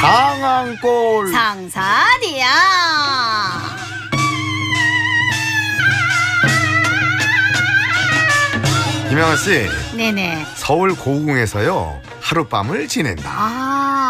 상황골 상사리야 김영아 씨 네네 서울 고궁에서요 하룻밤을 지낸다 아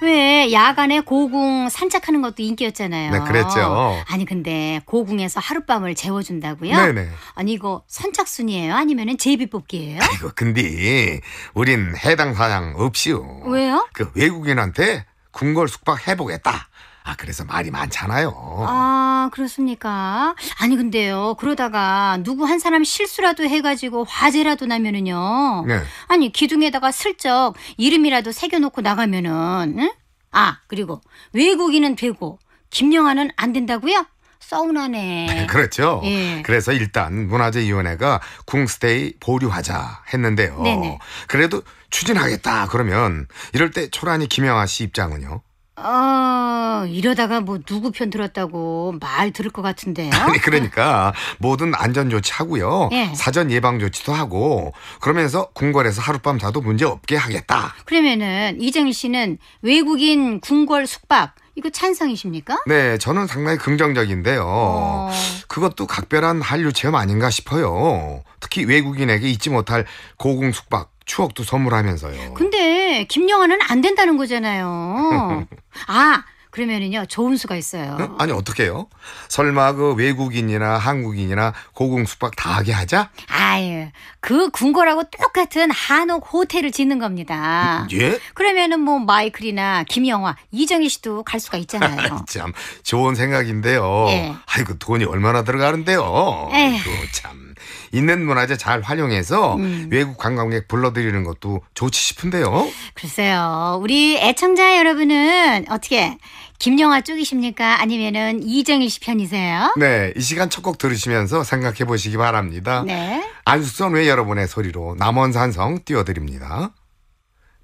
왜 야간에 고궁 산책하는 것도 인기였잖아요. 네, 그랬죠. 아니 근데 고궁에서 하룻밤을 재워준다고요? 네네. 아니 이거 선착순이에요? 아니면은 제비뽑기예요? 아이고 근데 우린 해당 사항 없이요. 왜요? 그 외국인한테 궁궐 숙박 해보겠다. 아, 그래서 말이 많잖아요. 아, 그렇습니까? 아니, 근데요. 그러다가 누구 한 사람 실수라도 해가지고 화재라도 나면은요. 네. 아니, 기둥에다가 슬쩍 이름이라도 새겨놓고 나가면은, 응? 아, 그리고 외국인은 되고, 김영아는 안 된다고요? 서운하네. 네, 그렇죠. 예. 그래서 일단 문화재위원회가 궁스테이 보류하자 했는데요. 네네. 그래도 추진하겠다 그러면 이럴 때 초란이 김영아 씨 입장은요? 아, 이러다가 뭐 누구 편 들었다고 말 들을 것 같은데요. 어? 아니 그러니까 모든 안전 조치하고요. 예. 사전 예방 조치도 하고 그러면서 궁궐에서 하룻밤 자도 문제 없게 하겠다. 그러면은 이정일 씨는 외국인 궁궐 숙박 이거 찬성이십니까? 네, 저는 상당히 긍정적인데요. 어. 그것도 각별한 한류 체험 아닌가 싶어요. 특히 외국인에게 잊지 못할 고궁 숙박 추억도 선물하면서요. 근데 김영아는 안 된다는 거잖아요. 아 그러면은요 좋은 수가 있어요. 응? 아니 어떻게요? 설마 그 외국인이나 한국인이나 고궁 숙박 다 하게 하자? 아유 그궁궐하고 똑같은 한옥 호텔을 짓는 겁니다. 음, 예? 그러면은 뭐 마이클이나 김영화, 이정희 씨도 갈 수가 있잖아요. 참 좋은 생각인데요. 예. 아이고 돈이 얼마나 들어가는데요. 에참. 있는 문화재 잘 활용해서 음. 외국 관광객 불러들이는 것도 좋지 싶은데요. 글쎄요. 우리 애청자 여러분은 어떻게 김영하 쪽이십니까? 아니면은 이정일 씨 편이세요? 네, 이 시간 첫 곡 들으시면서 생각해 보시기 바랍니다. 네. 안숙선 외 여러분의 소리로 남원산성 띄워드립니다.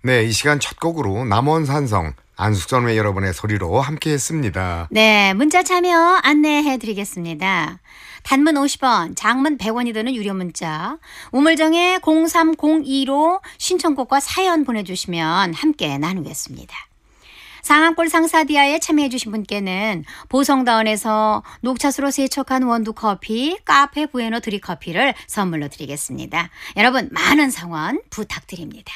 네, 이 시간 첫 곡으로 남원산성 안숙선 외 여러분의 소리로 함께 했습니다. 네, 문자 참여 안내해 드리겠습니다. 단문 50원, 장문 100원이 드는 유료 문자 우물정에 0302로 신청곡과 사연 보내주시면 함께 나누겠습니다. 상암골 상사디아에 참여해주신 분께는 보성다운에서 녹차수로 세척한 원두 커피, 카페 부에노 드리 커피를 선물로 드리겠습니다. 여러분, 많은 성원 부탁드립니다.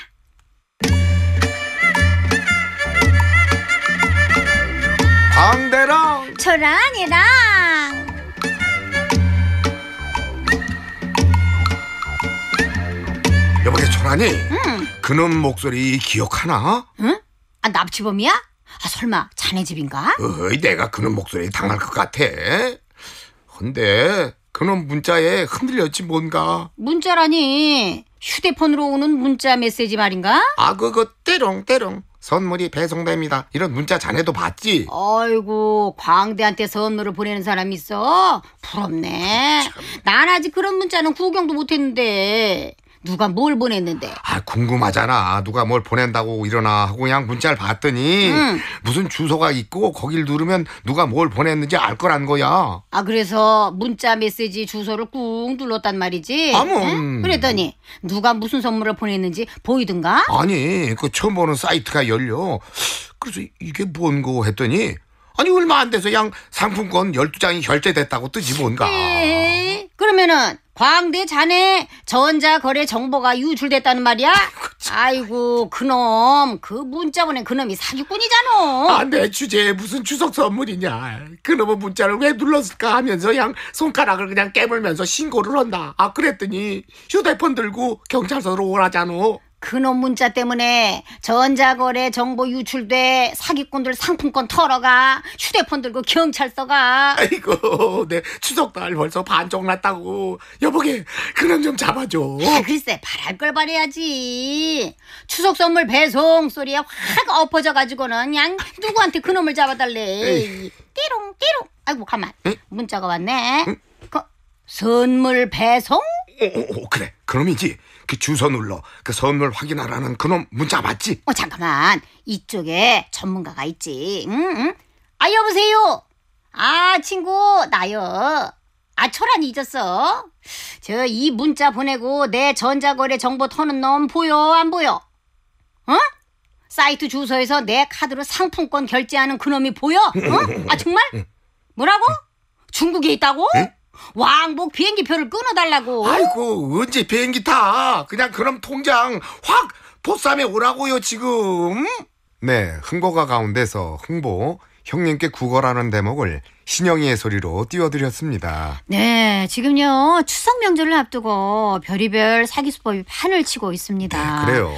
강대랑! 초란이랑! 아니 응. 그놈 목소리 기억하나? 응? 아, 납치범이야? 아, 설마 자네 집인가? 어이, 내가 그놈 목소리 당할 것 같아. 근데 그놈 문자에 흔들렸지 뭔가. 문자라니. 휴대폰으로 오는 문자 메시지 말인가? 아, 그거 때롱 때롱. 선물이 배송됩니다. 이런 문자 자네도 봤지? 아이고 광대한테 선물을 보내는 사람이 있어? 부럽네. 참. 난 아직 그런 문자는 구경도 못했는데 누가 뭘 보냈는데? 아 궁금하잖아. 누가 뭘 보낸다고 일어나 하고 그냥 문자를 봤더니 응. 무슨 주소가 있고 거길 누르면 누가 뭘 보냈는지 알 거란 거야. 아 그래서 문자 메시지 주소를 꾹 눌렀단 말이지. 아무. 뭐, 응? 음. 그랬더니 누가 무슨 선물을 보냈는지 보이든가? 아니 그 처음 보는 사이트가 열려. 그래서 이게 뭔고 했더니 아니 얼마 안 돼서 양 상품권 12장이 결제됐다고 뜨지 뭔가. 에이, 네. 그러면은 광대 자네 전자거래 정보가 유출됐다는 말이야? 아이고 그놈 그 문자 보낸 그놈이 사기꾼이잖아. 아내 주제에 무슨 추석 선물이냐. 그놈은 문자를 왜 눌렀을까 하면서 양 손가락을 그냥 깨물면서 신고를 한다. 아 그랬더니 휴대폰 들고 경찰서로 오라잖아. 그놈 문자 때문에 전자거래 정보 유출돼 사기꾼들 상품권 털어가 휴대폰 들고 경찰서 가 아이고 내 추석날 벌써 반쪽 났다고 여보게 그놈좀 잡아줘 아, 글쎄 바랄 걸 바래야지 추석 선물 배송 소리에 확 엎어져 가지고는 양 누구한테 그놈을 잡아달래 띠롱 띠롱 아이고 가만 응? 문자가 왔네 응? 그, 선물 배송? 오, 오, 오 그래 그놈이지 그 주소 눌러 그 선물 확인하라는 그놈 문자 맞지? 어 잠깐만 이쪽에 전문가가 있지. 응? 응? 아 여보세요. 아 친구 나요. 아 초란 잊었어? 저 이 문자 보내고 내 전자거래 정보 터는 놈 보여 안 보여? 어? 사이트 주소에서 내 카드로 상품권 결제하는 그놈이 보여? 어? 아 정말? 뭐라고? 중국에 있다고? 에? 왕복 비행기표를 끊어달라고. 아이고 언제 비행기 타? 그냥 그럼 통장 확 보쌈에 오라고요 지금. 네, 흥보가 가운데서 흥보 형님께 국어라는 대목을 신영이의 소리로 띄워드렸습니다. 네, 지금요 추석 명절을 앞두고 별의별 사기 수법이 판을 치고 있습니다. 네, 그래요.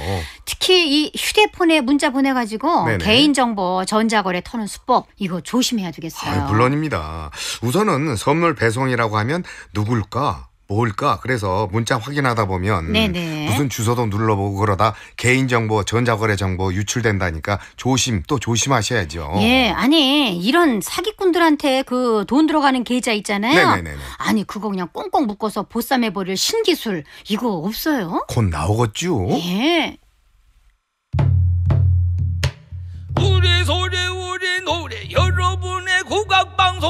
특히 이 휴대폰에 문자 보내가지고 개인정보 전자거래 터는 수법 이거 조심해야 되겠어요. 아 물론입니다. 우선은 선물 배송이라고 하면 누굴까? 뭘까? 그래서 문자 확인하다 보면 네네. 네. 무슨 주소도 눌러보고 그러다 개인정보, 전자거래 정보 유출된다니까 조심 또 조심하셔야죠. 예, 아니 이런 사기꾼들한테 그 돈 들어가는 계좌 있잖아요. 네네네. 네, 네, 아니 그거 그냥 꽁꽁 묶어서 보쌈해버릴 신기술 이거 없어요? 곧 나오겠죠. 예. 우리 소리 우리 노래 여러분의 국악방송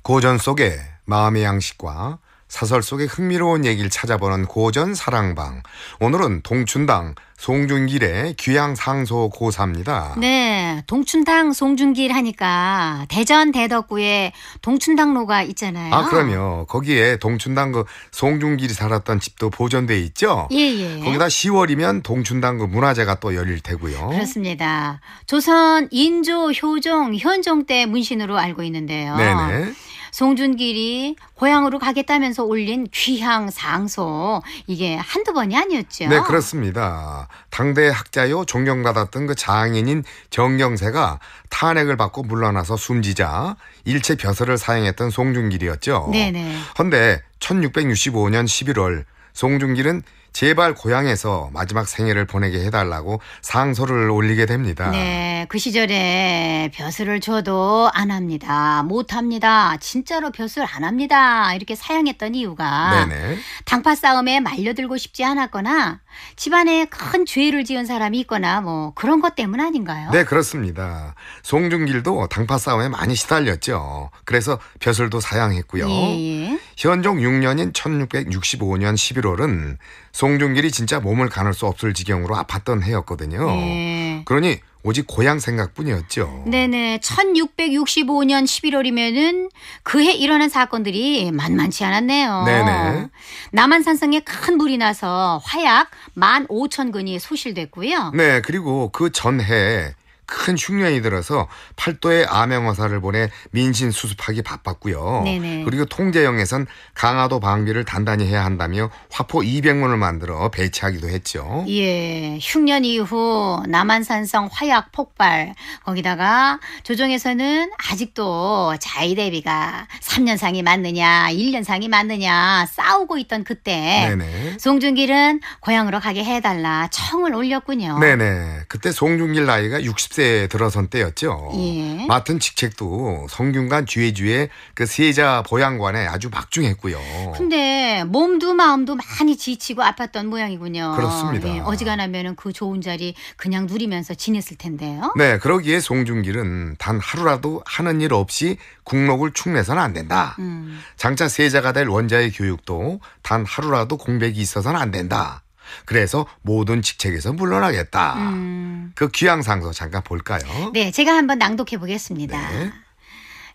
고전 속의 마음의 양식과 사설 속의 흥미로운 얘기를 찾아보는 고전 사랑방. 오늘은 동춘당 송중길의 귀향 상소 고사입니다. 네, 동춘당 송중길 하니까 대전 대덕구에 동춘당로가 있잖아요. 아, 그럼요. 거기에 동춘당 그 송중길이 살았던 집도 보존돼 있죠. 예, 예. 거기다 10월이면 동춘당 그문화재가또 열릴 테고요. 그렇습니다. 조선 인조 효종 현종 때 문신으로 알고 있는데요. 네네. 송준길이 고향으로 가겠다면서 올린 귀향 상소 이게 한두 번이 아니었죠. 네, 그렇습니다. 당대 학자요 존경받았던 그 장인인 정경세가 탄핵을 받고 물러나서 숨지자 일체 벼슬을 사용했던 송준길이었죠. 네네. 헌데 1665년 11월 송중길은 제발 고향에서 마지막 생애를 보내게 해달라고 상소를 올리게 됩니다. 네, 그 시절에 벼슬을 줘도 안 합니다. 못 합니다. 진짜로 벼슬 안 합니다. 이렇게 사양했던 이유가 네네. 당파 싸움에 말려들고 싶지 않았거나 집안에 큰 죄를 지은 사람이 있거나 뭐 그런 것 때문 아닌가요? 네, 그렇습니다. 송중길도 당파 싸움에 많이 시달렸죠. 그래서 벼슬도 사양했고요. 예, 예. 현종 6년인 1665년 11월은 송중길이 진짜 몸을 가눌 수 없을 지경으로 아팠던 해였거든요. 예. 그러니 오직 고향 생각뿐이었죠. 네네. 1665년 11월이면은 그해 일어난 사건들이 만만치 않았네요. 네네. 남한산성에 큰 불이 나서 화약 15,000근이 소실됐고요. 네, 그리고 그 전해 큰 흉년이 들어서 팔도에 암행어사를 보내 민신 수습하기 바빴고요. 네네. 그리고 통제형에선 강화도 방비를 단단히 해야 한다며 화포 200문을 만들어 배치하기도 했죠. 예, 흉년 이후 남한산성 화약 폭발 거기다가 조정에서는 아직도 자의대비가 3년상이 맞느냐 1년상이 맞느냐 싸우고 있던 그때 네네. 송중길은 고향으로 가게 해달라 청을 올렸군요. 네네. 그때 송중길 나이가 60. 8 0세 들어선 때였죠. 예. 맡은 직책도 성균관 주해주의 그 세자 보양관에 아주 막중했고요. 근데 몸도 마음도 많이 지치고 아팠던 모양이군요. 그렇습니다. 예, 어지간하면 그 좋은 자리 그냥 누리면서 지냈을 텐데요. 네, 그러기에 송중길은 단 하루라도 하는 일 없이 국록을 축내서는 안 된다. 음. 장차 세자가 될 원자의 교육도 단 하루라도 공백이 있어서는 안 된다. 그래서 모든 직책에서 물러나겠다. 음. 그 귀향상서 잠깐 볼까요? 네, 제가 한번 낭독해 보겠습니다. 네.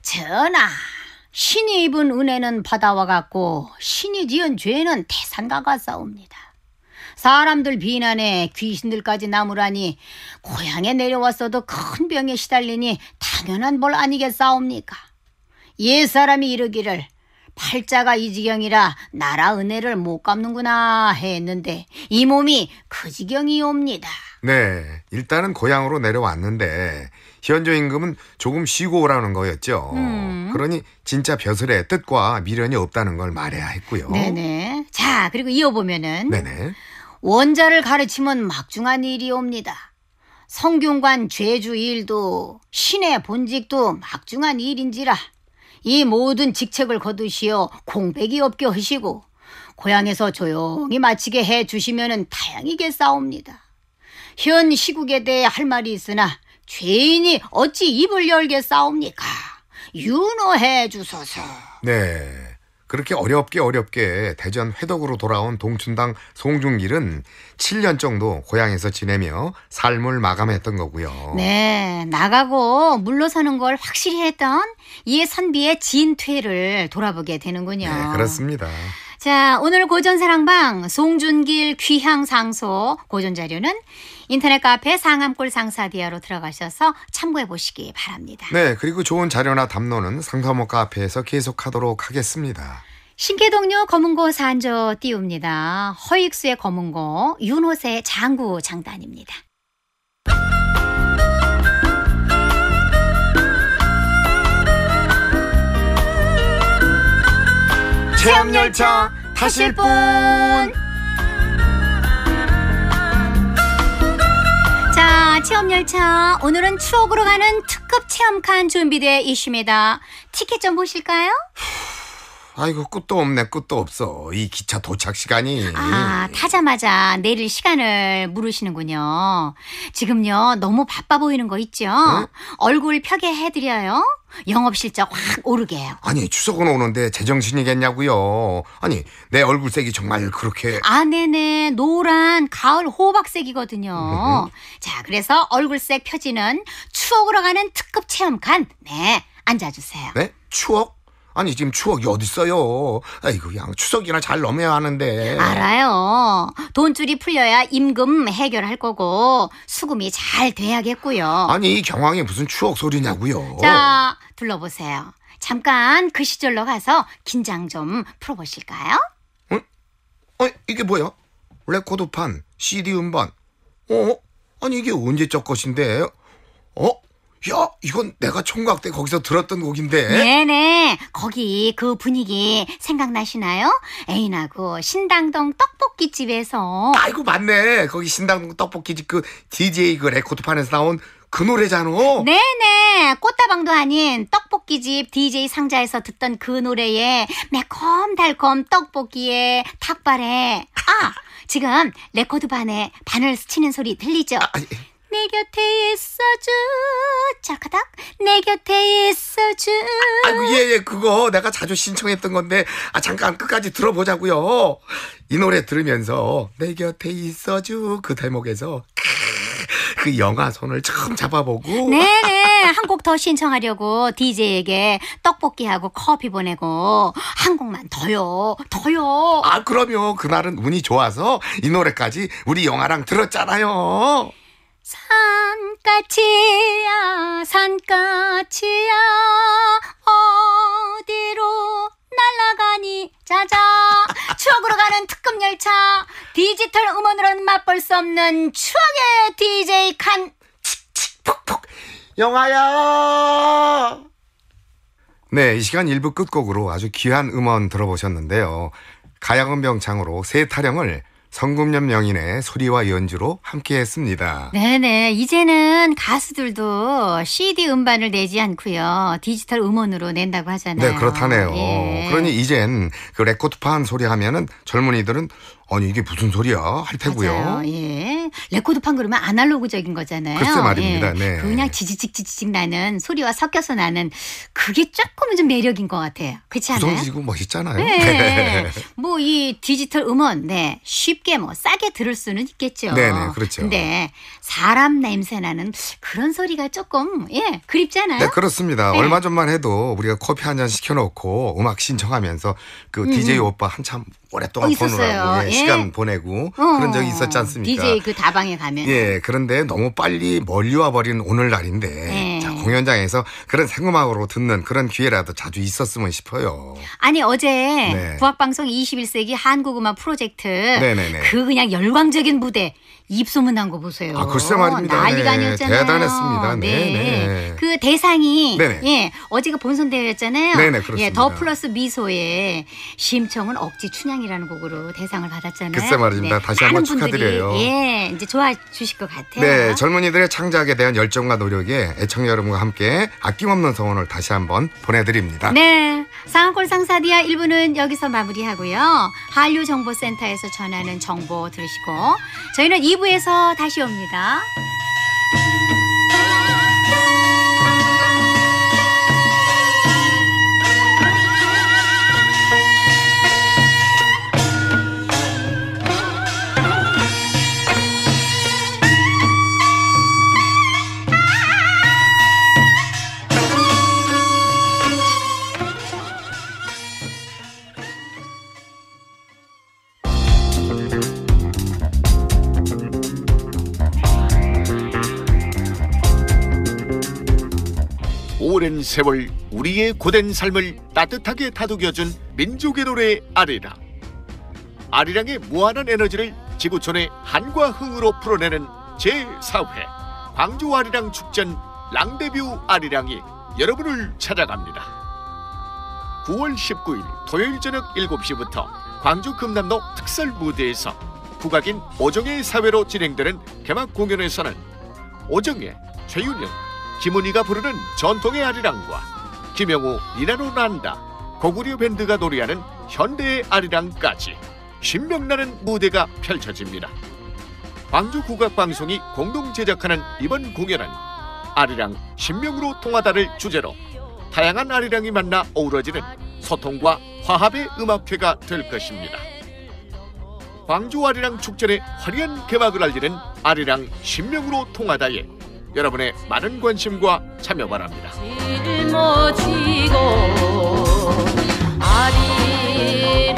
전하, 신이 입은 은혜는 바다와 같고 신이 지은 죄는 태산과 같사옵니다. 사람들 비난에 귀신들까지 나무라니 고향에 내려왔어도 큰 병에 시달리니 당연한 벌 아니겠사옵니까? 옛 사람이 이르기를 팔자가 이 지경이라 나라 은혜를 못 갚는구나 했는데 이 몸이 그 지경이옵니다. 네, 일단은 고향으로 내려왔는데 현조 임금은 조금 쉬고 오라는 거였죠. 음. 그러니 진짜 벼슬에 뜻과 미련이 없다는 걸 말해야 했고요. 네네. 자, 그리고 이어보면은 네네. 원자를 가르치면 막중한 일이옵니다. 성균관 죄주 일도 신의 본직도 막중한 일인지라 이 모든 직책을 거두시어 공백이 없게 하시고 고향에서 조용히 마치게 해 주시면은 다양하게 싸웁니다. 현 시국에 대해 할 말이 있으나 죄인이 어찌 입을 열게 싸웁니까? 윤호해 주소서. 네. 그렇게 어렵게 어렵게 대전 회덕으로 돌아온 동춘당 송중길은 7년 정도 고향에서 지내며 삶을 마감했던 거고요. 네, 나가고 물로 서는 걸 확실히 했던 이선비의 에 진퇴를 돌아보게 되는군요. 네, 그렇습니다. 자, 오늘 고전사랑방 송준길 귀향상소 고전 자료는 인터넷 카페 상암골 상사디아로 들어가셔서 참고해 보시기 바랍니다. 네, 그리고 좋은 자료나 담론은 상사원 카페에서 계속하도록 하겠습니다. 신계동료 검은고 산조 띄웁니다. 허익수의 검은고, 윤호세 장구 장단입니다. 체험 열차 타실 분. 자, 체험 열차 오늘은 추억으로 가는 특급 체험칸 준비되어 있습니다. 티켓 좀 보실까요? 아이고 끝도 없네 끝도 없어 이 기차 도착 시간이 아, 타자마자 내릴 시간을 물으시는군요. 지금요, 너무 바빠 보이는 거 있죠? 네? 얼굴 펴게 해드려요. 영업실적 확 오르게요. 아니 추석은 오는데 제정신이겠냐고요 아니 내 얼굴색이 정말 그렇게 아, 네네. 노란 가을 호박색이거든요. 음. 자, 그래서 얼굴색 펴지는 추억으로 가는 특급 체험관. 네, 앉아주세요. 네 추억 아니 지금 추억이 어딨어요. 아이고 양 추석이나 잘 넘어야 하는데. 알아요. 돈줄이 풀려야 임금 해결할 거고 수금이 잘 돼야겠고요. 아니 이 경황이 무슨 추억 소리냐고요. 자 둘러보세요. 잠깐 그 시절로 가서 긴장 좀 풀어보실까요? 응? 어 이게 뭐야? 레코드판, CD 음반. 어? 아니 이게 언제적 것인데? 어? 야, 이건 내가 총각 때 거기서 들었던 곡인데. 네네. 거기 그 분위기 생각나시나요? 애인하고 신당동 떡볶이 집에서. 아이고, 맞네. 거기 신당동 떡볶이 집그 DJ 그, 그 레코드판에서 나온 그 노래잖아. 네네. 꽃다방도 아닌 떡볶이집 DJ 상자에서 듣던 그 노래에 매콤달콤 떡볶이에 닭발에. 아! 지금 레코드판에 바늘 스치는 소리 들리죠? 아, 아내 곁에 있어줘 자카닥내 곁에 있어줘 아이고 예예 예, 그거 내가 자주 신청했던 건데 아 잠깐 끝까지 들어보자고요 이 노래 들으면서 내 곁에 있어줘 그 대목에서 그 영화 손을 처음 잡아보고 네네 한 곡 더 신청하려고 DJ에게 떡볶이하고 커피 보내고 한 곡만 더요 더요 아 그럼요 그날은 운이 좋아서 이 노래까지 우리 영화랑 들었잖아요 산까치야 산까치야 어디로 날아가니 짜자 추억으로 가는 특급 열차 디지털 음원으로는 맛볼 수 없는 추억의 DJ 칸 칙칙폭폭 영화야 네, 이 시간 1부 끝곡으로 아주 귀한 음원 들어보셨는데요. 가야금병창으로 새 타령을 성금염 명인의 소리와 연주로 함께했습니다. 네네 이제는 가수들도 CD 음반을 내지 않고요 디지털 음원으로 낸다고 하잖아요. 네 그렇다네요. 예. 그러니 이젠 그 레코드판 소리 하면은 젊은이들은 아니 이게 무슨 소리야 할 테고요. 맞아요. 예. 레코드판 그러면 아날로그적인 거잖아요. 글쎄 말입니다. 예. 네. 그냥 지지직 지지직 나는 소리와 섞여서 나는 그게 조금은 좀 매력인 것 같아요. 그렇지 않아요? 부정지고 멋있잖아요. 뭐 네. 네. 뭐 이 디지털 음원 네 쉽게 뭐 싸게 들을 수는 있겠죠. 네네 네, 그렇죠. 근데 사람 냄새 나는 그런 소리가 조금 예 그립잖아요. 네 그렇습니다. 네. 얼마 전만 해도 우리가 커피 한 잔 시켜놓고 음악 신청하면서 그 음. DJ 음. 오빠 한참 오랫동안 어, 보느라고 예, 예. 시간 보내고 어, 그런 적이 있었지 않습니까? DJ 그 다방에 가면 예 그런데 너무 빨리 멀리 와버린 오늘날인데 예. 자, 공연장에서 그런 생음악으로 듣는 그런 기회라도 자주 있었으면 싶어요. 아니 어제 네. 국악방송 21세기 한국음악 프로젝트 네네네. 그 그냥 열광적인 무대 입소문 난 거 보세요. 아 글쎄 말입니다. 난리가 아니었잖아요. 네, 대단했습니다. 네, 네. 네. 그 대상이 네네. 예 어제가 본선 대회였잖아요. 네네 그렇습니다. 예, 더 플러스 미소의 심청은 억지 춘향 사랑이라는 곡으로 대상을 받았잖아요. 글쎄 말입니다. 네. 다시 한번 축하드려요. 예, 이제 좋아해 주실 것 같아요. 네, 젊은이들의 창작에 대한 열정과 노력에 애청자 여러분과 함께 아낌없는 성원을 다시 한번 보내드립니다. 네. 상한골 상사디아 1부는 여기서 마무리하고요. 한류 정보센터에서 전하는 정보 들으시고 저희는 2부에서 다시 옵니다. 오랜 세월 우리의 고된 삶을 따뜻하게 다독여준 민족의 노래 아리랑. 아리랑의 무한한 에너지를 지구촌의 한과 흥으로 풀어내는 제4회 광주 아리랑 축전 랑데뷰 아리랑이 여러분을 찾아갑니다. 9월 19일 토요일 저녁 7시부터 광주 금남로 특설 무대에서 국악인 오정의 사회로 진행되는 개막 공연에서는 오정의, 최윤영, 김은희가 부르는 전통의 아리랑과 김영우 니나로 난다 고구려 밴드가 노래하는 현대의 아리랑까지 신명나는 무대가 펼쳐집니다. 광주 국악방송이 공동 제작하는 이번 공연은 아리랑 신명으로 통하다를 주제로 다양한 아리랑이 만나 어우러지는 소통과 화합의 음악회가 될 것입니다. 광주 아리랑 축전의 화려한 개막을 알리는 아리랑 신명으로 통하다의 여러분의 많은 관심과 참여 바랍니다. 짊어지고 아리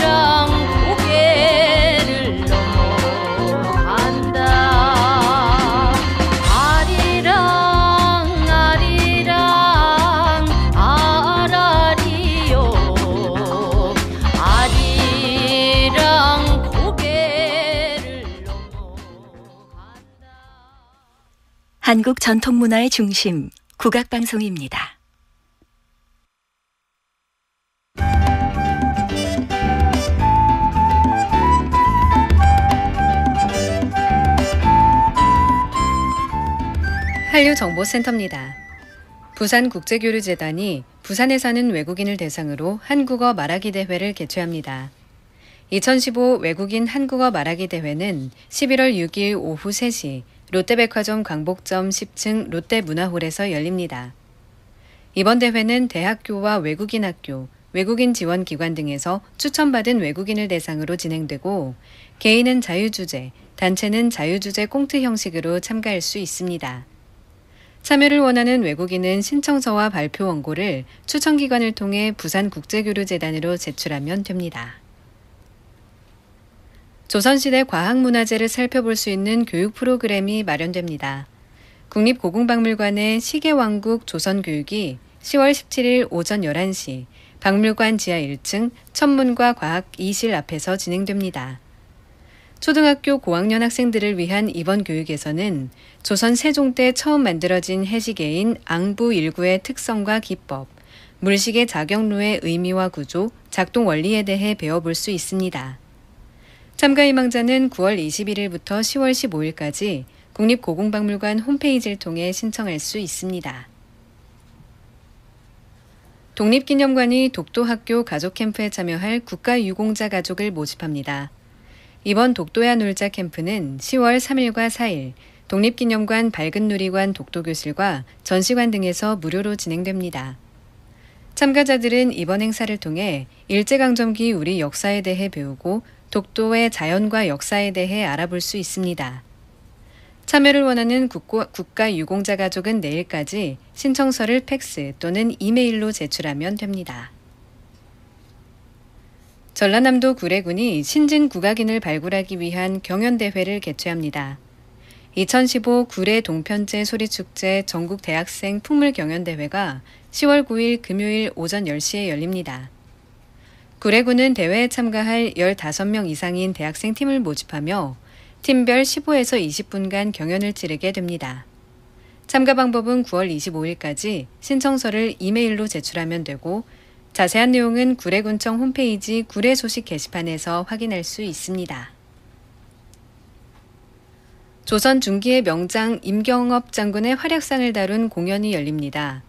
한국 전통문화의 중심, 국악방송입니다. 한류정보센터입니다. 부산국제교류재단이 부산에 사는 외국인을 대상으로 한국어 말하기 대회를 개최합니다. 2015 외국인 한국어 말하기 대회는 11월 6일 오후 3시 롯데백화점 광복점 10층 롯데문화홀에서 열립니다. 이번 대회는 대학교와 외국인 학교, 외국인 지원 기관 등에서 추천받은 외국인을 대상으로 진행되고 개인은 자유주제, 단체는 자유주제 꽁트 형식으로 참가할 수 있습니다. 참여를 원하는 외국인은 신청서와 발표 원고를 추천기관을 통해 부산국제교류재단으로 제출하면 됩니다. 조선시대 과학문화재를 살펴볼 수 있는 교육 프로그램이 마련됩니다. 국립고궁박물관의 시계왕국 조선교육이 10월 17일 오전 11시 박물관 지하 1층 천문과 과학 2실 앞에서 진행됩니다. 초등학교 고학년 학생들을 위한 이번 교육에서는 조선 세종 때 처음 만들어진 해시계인 앙부 일구의 특성과 기법, 물시계 작용로의 의미와 구조, 작동 원리에 대해 배워볼 수 있습니다. 참가 희망자는 9월 21일부터 10월 15일까지 국립고궁박물관 홈페이지를 통해 신청할 수 있습니다. 독립기념관이 독도학교 가족캠프에 참여할 국가유공자 가족을 모집합니다. 이번 독도야 놀자 캠프는 10월 3일과 4일 독립기념관 밝은 누리관 독도교실과 전시관 등에서 무료로 진행됩니다. 참가자들은 이번 행사를 통해 일제강점기 우리 역사에 대해 배우고 독도의 자연과 역사에 대해 알아볼 수 있습니다. 참여를 원하는 국가 유공자 가족은 내일까지 신청서를 팩스 또는 이메일로 제출하면 됩니다. 전라남도 구례군이 신진 국악인을 발굴하기 위한 경연대회를 개최합니다. 2015 구례 동편제 소리축제 전국 대학생 풍물경연대회가 10월 9일 금요일 오전 10시에 열립니다. 구례군은 대회에 참가할 15명 이상인 대학생 팀을 모집하며 팀별 15에서 20분간 경연을 치르게 됩니다. 참가 방법은 9월 25일까지 신청서를 이메일로 제출하면 되고 자세한 내용은 구례군청 홈페이지 구례 소식 게시판에서 확인할 수 있습니다. 조선 중기의 명장 임경업 장군의 활약상을 다룬 공연이 열립니다.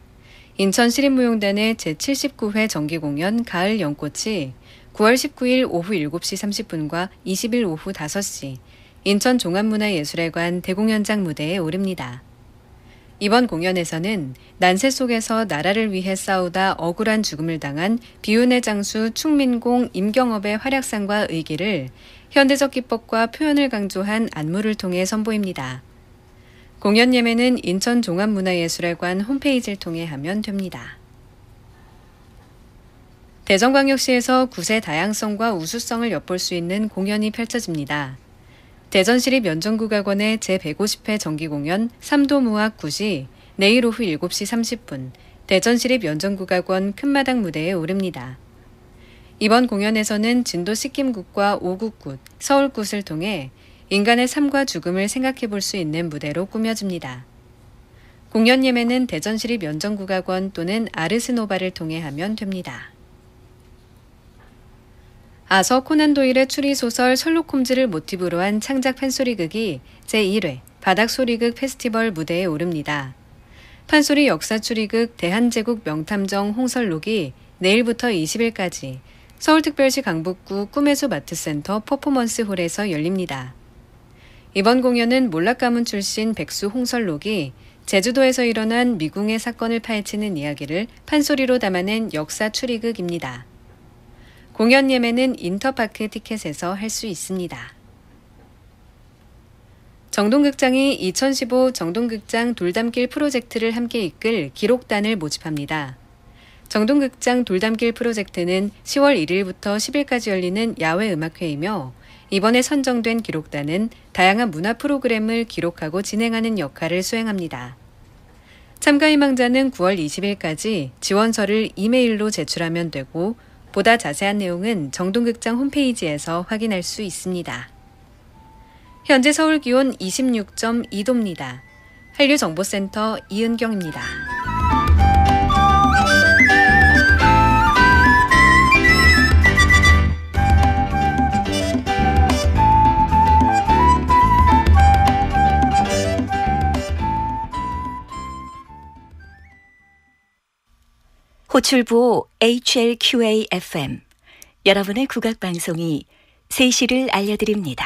인천시립무용단의 제79회 정기공연 가을 연꽃이 9월 19일 오후 7시 30분과 20일 오후 5시 인천 종합문화예술회관 대공연장 무대에 오릅니다. 이번 공연에서는 난세 속에서 나라를 위해 싸우다 억울한 죽음을 당한 비운의 장수 충민공 임경업의 활약상과 의기를 현대적 기법과 표현을 강조한 안무를 통해 선보입니다. 공연 예매는 인천 종합문화예술회관 홈페이지를 통해 하면 됩니다. 대전광역시에서 구세 다양성과 우수성을 엿볼 수 있는 공연이 펼쳐집니다. 대전시립 연정국악원의 제150회 정기공연 삼도무학 9시 내일 오후 7시 30분 대전시립 연정국악원 큰마당 무대에 오릅니다. 이번 공연에서는 진도 식김국과 오국굿, 서울굿을 통해 인간의 삶과 죽음을 생각해 볼 수 있는 무대로 꾸며집니다. 공연 예매는 대전시립 연정국악원 또는 아르스노바를 통해 하면 됩니다. 아서 코난 도일의 추리소설 설로콤즈를 모티브로 한 창작 판소리극이 제1회 바닥소리극 페스티벌 무대에 오릅니다. 판소리 역사추리극 대한제국 명탐정 홍설록이 내일부터 20일까지 서울특별시 강북구 꿈의 숲마트센터 퍼포먼스홀에서 열립니다. 이번 공연은 몰락가문 출신 백수 홍설록이 제주도에서 일어난 미궁의 사건을 파헤치는 이야기를 판소리로 담아낸 역사 추리극입니다. 공연 예매는 인터파크 티켓에서 할 수 있습니다. 정동극장이 2015 정동극장 돌담길 프로젝트를 함께 이끌 기록단을 모집합니다. 정동극장 돌담길 프로젝트는 10월 1일부터 10일까지 열리는 야외 음악회이며 이번에 선정된 기록단은 다양한 문화 프로그램을 기록하고 진행하는 역할을 수행합니다. 참가 희망자는 9월 20일까지 지원서를 이메일로 제출하면 되고 보다 자세한 내용은 정동극장 홈페이지에서 확인할 수 있습니다. 현재 서울 기온 26.2도입니다. 한류정보센터 이은경입니다. 호출부 HLQAFM 여러분의 국악방송이 3시를 알려드립니다.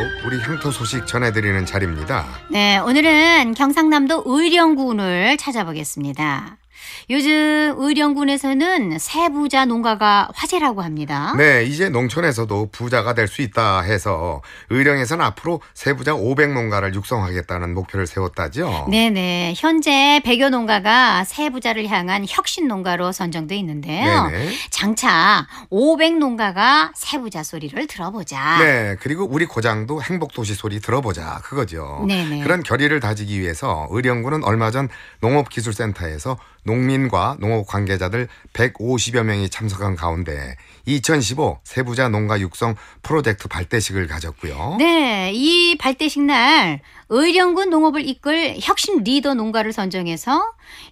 우리 향토 소식 전해드리는 자리입니다. 네, 오늘은 경상남도 의령군을 찾아보겠습니다. 요즘 의령군에서는 새 부자 농가가 화제라고 합니다. 네, 이제 농촌에서도 부자가 될 수 있다 해서 의령에서는 앞으로 새 부자 500 농가를 육성하겠다는 목표를 세웠다죠. 네네. 현재 100여 농가가 새 부자를 향한 혁신 농가로 선정돼 있는데요. 네네. 장차 500 농가가 새 부자 소리를 들어보자. 네, 그리고 우리 고장도 행복 도시 소리 들어보자 그거죠. 네네. 그런 결의를 다지기 위해서 의령군은 얼마 전 농업기술센터에서 농민과 농업 관계자들 150여 명이 참석한 가운데 2015 세부자 농가 육성 프로젝트 발대식을 가졌고요. 네, 이 발대식 날 의령군 농업을 이끌 혁신 리더 농가를 선정해서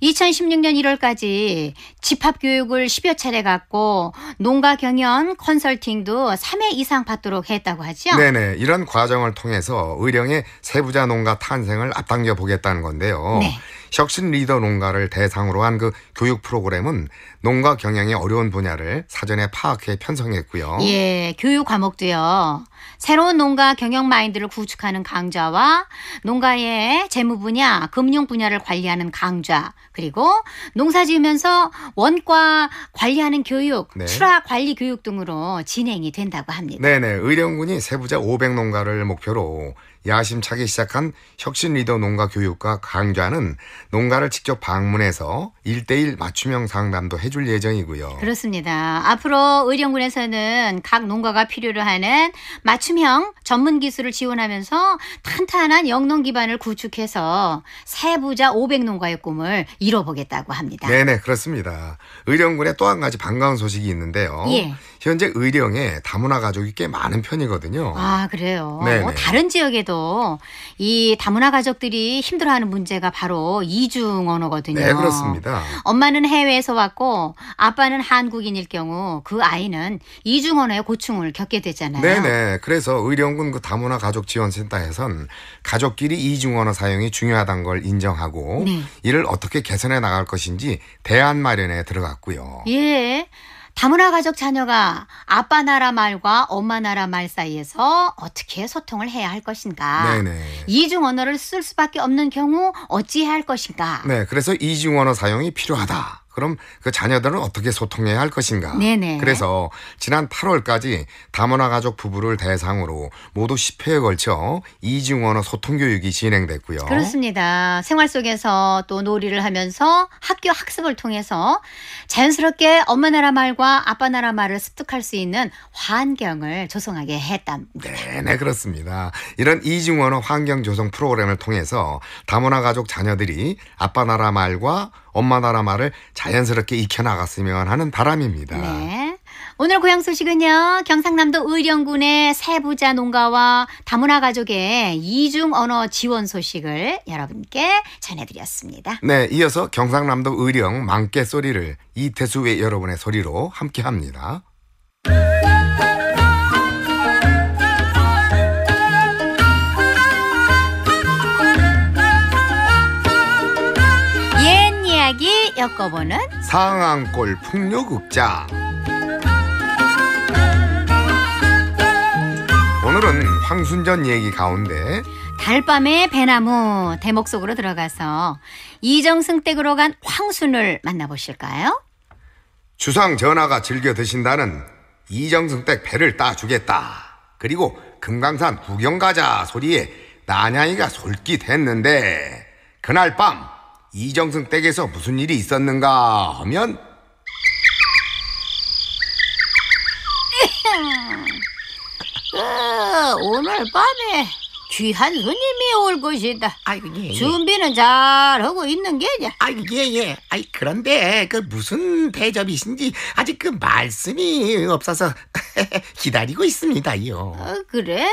2016년 1월까지 집합 교육을 10여 차례 갖고 농가 경연 컨설팅도 3회 이상 받도록 했다고 하죠. 네네. 이런 과정을 통해서 의령의 세부자 농가 탄생을 앞당겨 보겠다는 건데요. 네. 혁신 리더 농가를 대상으로 한 그 교육 프로그램은 농가 경영의 어려운 분야를 사전에 파악해 편성했고요. 예, 교육 과목도요. 새로운 농가 경영 마인드를 구축하는 강좌와 농가의 재무 분야, 금융 분야를 관리하는 강좌, 그리고 농사 지으면서 원과 관리하는 교육, 네. 출하 관리 교육 등으로 진행이 된다고 합니다. 네네. 의령군이 세부자 500 농가를 목표로 야심차게 시작한 혁신 리더 농가 교육과 강좌는 농가를 직접 방문해서 일대일 맞춤형 상담도 해줄 예정이고요. 그렇습니다. 앞으로 의령군에서는 각 농가가 필요로 하는 맞춤형 전문 기술을 지원하면서 탄탄한 영농 기반을 구축해서 세 부자 500농가의 꿈을 이뤄보겠다고 합니다. 네네, 그렇습니다. 의령군에 또 한 가지 반가운 소식이 있는데요. 예. 현재 의령에 다문화 가족이 꽤 많은 편이거든요. 아 그래요. 네 어, 다른 지역에도 이 다문화 가족들이 힘들어하는 문제가 바로 이중 언어거든요. 네 그렇습니다. 엄마는 해외에서 왔고 아빠는 한국인일 경우 그 아이는 이중 언어의 고충을 겪게 되잖아요. 네네. 그래서 의령군 그 다문화 가족 지원센터에선 가족끼리 이중 언어 사용이 중요하다는 걸 인정하고 네. 이를 어떻게 개선해 나갈 것인지 대안 마련에 들어갔고요. 예. 다문화 가족 자녀가 아빠 나라 말과 엄마 나라 말 사이에서 어떻게 소통을 해야 할 것인가. 네네. 이중 언어를 쓸 수밖에 없는 경우 어찌해야 할 것인가. 네, 그래서 이중 언어 사용이 필요하다. 그럼 그 자녀들은 어떻게 소통해야 할 것인가? 네네. 그래서 지난 8월까지 다문화 가족 부부를 대상으로 모두 10회에 걸쳐 이중 언어 소통 교육이 진행됐고요. 그렇습니다. 생활 속에서 또 놀이를 하면서 학교 학습을 통해서 자연스럽게 엄마 나라 말과 아빠 나라 말을 습득할 수 있는 환경을 조성하게 했답니다. 네네 그렇습니다. 이런 이중 언어 환경 조성 프로그램을 통해서 다문화 가족 자녀들이 아빠 나라 말과 엄마 나라 말을 자연스럽게 익혀나갔으면 하는 바람입니다. 네. 오늘 고향 소식은요. 경상남도 의령군의 세부자 농가와 다문화 가족의 이중 언어 지원 소식을 여러분께 전해드렸습니다. 네, 이어서 경상남도 의령 망개 소리를 이태수의 여러분의 소리로 함께합니다. 엮어보는 상안골 풍류극장 오늘은 황순전 얘기 가운데 달밤에 배나무 대목 속으로 들어가서 이정승 댁으로 간 황순을 만나보실까요? 주상 전하가 즐겨 드신다는 이정승 댁 배를 따주겠다 그리고 금강산 구경 가자 소리에 나냥이가 솔깃했는데 그날 밤 이정승 댁에서 무슨 일이 있었는가 하면 어, 오늘 밤에 귀한 손님이 올 것이다. 아이 예, 예. 준비는 잘 하고 있는 게냐? 아이고, 예, 예. 아이, 그런데, 그, 무슨 대접이신지, 아직 그, 말씀이 없어서, 기다리고 있습니다요. 어, 그래?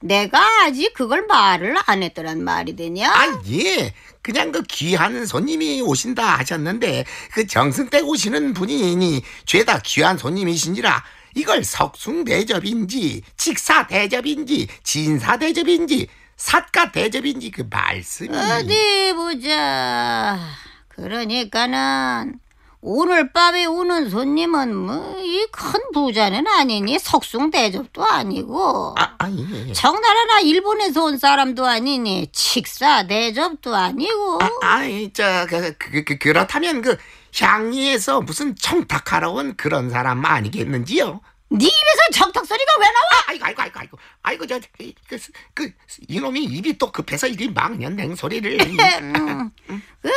내가 아직 그걸 말을 안 했더란 말이 되냐? 아, 예. 그냥 그 귀한 손님이 오신다 하셨는데 그 정승댁 오시는 분이니 죄다 귀한 손님이신지라 이걸 석숭대접인지 직사대접인지 진사대접인지 사가대접인지 그 말씀이 어디 보자 그러니까는 오늘 밤에 오는 손님은 뭐 이 큰 부자는 아니니 석숭 대접도 아니고 아, 아, 예, 예. 청나라나 일본에서 온 사람도 아니니 식사 대접도 아니고 아이 아, 저 그, 그, 그, 그, 그렇다면 그 향리에서 무슨 청탁하러 온 그런 사람 아니겠는지요? 네 입에서 청탁 소리가 왜 나와? 아, 아이고 아이고 아이고 아이고 아이고 저그 그, 그 이놈이 입이 또 급해서 이 망년 냉소리를 음, 그